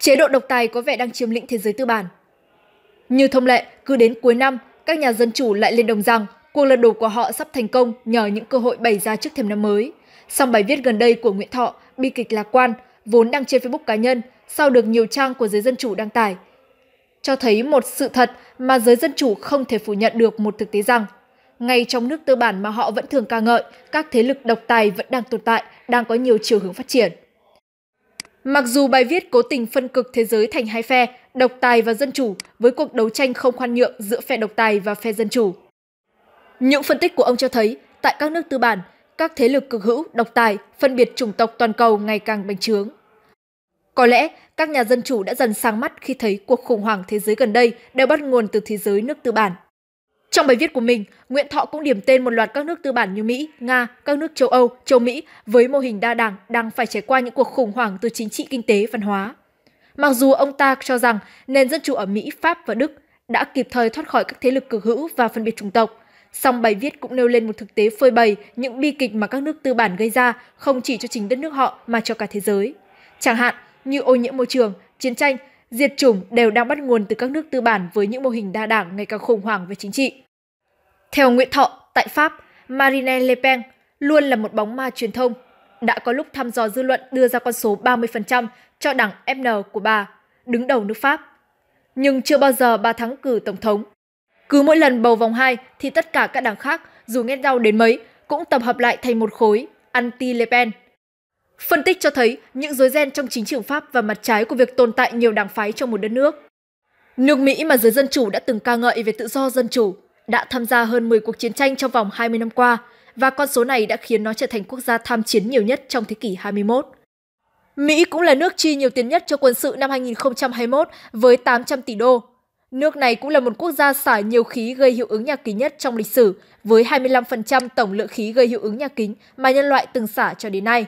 Chế độ độc tài có vẻ đang chiếm lĩnh thế giới tư bản. Như thông lệ, cứ đến cuối năm, các nhà dân chủ lại lên đồng rằng cuộc lật đổ của họ sắp thành công nhờ những cơ hội bày ra trước thềm năm mới. Song bài viết gần đây của Nguyễn Thọ, bi kịch lạc quan, vốn đăng trên Facebook cá nhân, sau được nhiều trang của giới dân chủ đăng tải, cho thấy một sự thật mà giới dân chủ không thể phủ nhận được một thực tế rằng ngay trong nước tư bản mà họ vẫn thường ca ngợi, các thế lực độc tài vẫn đang tồn tại, đang có nhiều chiều hướng phát triển. Mặc dù bài viết cố tình phân cực thế giới thành hai phe, độc tài và dân chủ, với cuộc đấu tranh không khoan nhượng giữa phe độc tài và phe dân chủ. Những phân tích của ông cho thấy, tại các nước tư bản, các thế lực cực hữu, độc tài, phân biệt chủng tộc toàn cầu ngày càng bành trướng. Có lẽ, các nhà dân chủ đã dần sáng mắt khi thấy cuộc khủng hoảng thế giới gần đây đều bắt nguồn từ thế giới nước tư bản. Trong bài viết của mình, Nguyễn Thọ cũng điểm tên một loạt các nước tư bản như Mỹ, Nga, các nước châu Âu, châu Mỹ với mô hình đa đảng đang phải trải qua những cuộc khủng hoảng từ chính trị, kinh tế, văn hóa. Mặc dù ông ta cho rằng nền dân chủ ở Mỹ, Pháp và Đức đã kịp thời thoát khỏi các thế lực cực hữu và phân biệt chủng tộc, song bài viết cũng nêu lên một thực tế phơi bày những bi kịch mà các nước tư bản gây ra không chỉ cho chính đất nước họ mà cho cả thế giới. Chẳng hạn như ô nhiễm môi trường, chiến tranh, diệt chủng đều đang bắt nguồn từ các nước tư bản với những mô hình đa đảng ngày càng khủng hoảng về chính trị. Theo Nguyễn Thọ, tại Pháp, Marine Le Pen luôn là một bóng ma truyền thông. Đã có lúc thăm dò dư luận đưa ra con số 30% cho đảng FN của bà, đứng đầu nước Pháp. Nhưng chưa bao giờ bà thắng cử Tổng thống. Cứ mỗi lần bầu vòng 2 thì tất cả các đảng khác, dù ghét nhau đến mấy, cũng tập hợp lại thành một khối anti-Le Pen. Phân tích cho thấy những rối ren trong chính trường Pháp và mặt trái của việc tồn tại nhiều đảng phái trong một đất nước. Nước Mỹ mà giới dân chủ đã từng ca ngợi về tự do dân chủ, đã tham gia hơn 10 cuộc chiến tranh trong vòng 20 năm qua và con số này đã khiến nó trở thành quốc gia tham chiến nhiều nhất trong thế kỷ 21. Mỹ cũng là nước chi nhiều tiền nhất cho quân sự năm 2021 với 800 tỷ đô. Nước này cũng là một quốc gia xả nhiều khí gây hiệu ứng nhà kính nhất trong lịch sử, với 25% tổng lượng khí gây hiệu ứng nhà kính mà nhân loại từng xả cho đến nay.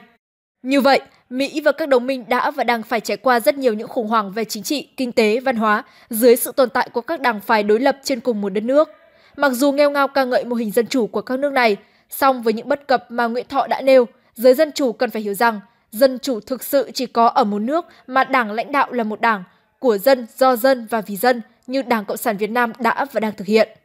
Như vậy, Mỹ và các đồng minh đã và đang phải trải qua rất nhiều những khủng hoảng về chính trị, kinh tế, văn hóa dưới sự tồn tại của các đảng phái đối lập trên cùng một đất nước mặc dù nghêu ngao ca ngợi mô hình dân chủ của các nước này, song với những bất cập mà Nguyễn Thọ đã nêu, giới dân chủ cần phải hiểu rằng dân chủ thực sự chỉ có ở một nước mà đảng lãnh đạo là một đảng, của dân, do dân và vì dân như Đảng Cộng sản Việt Nam đã và đang thực hiện.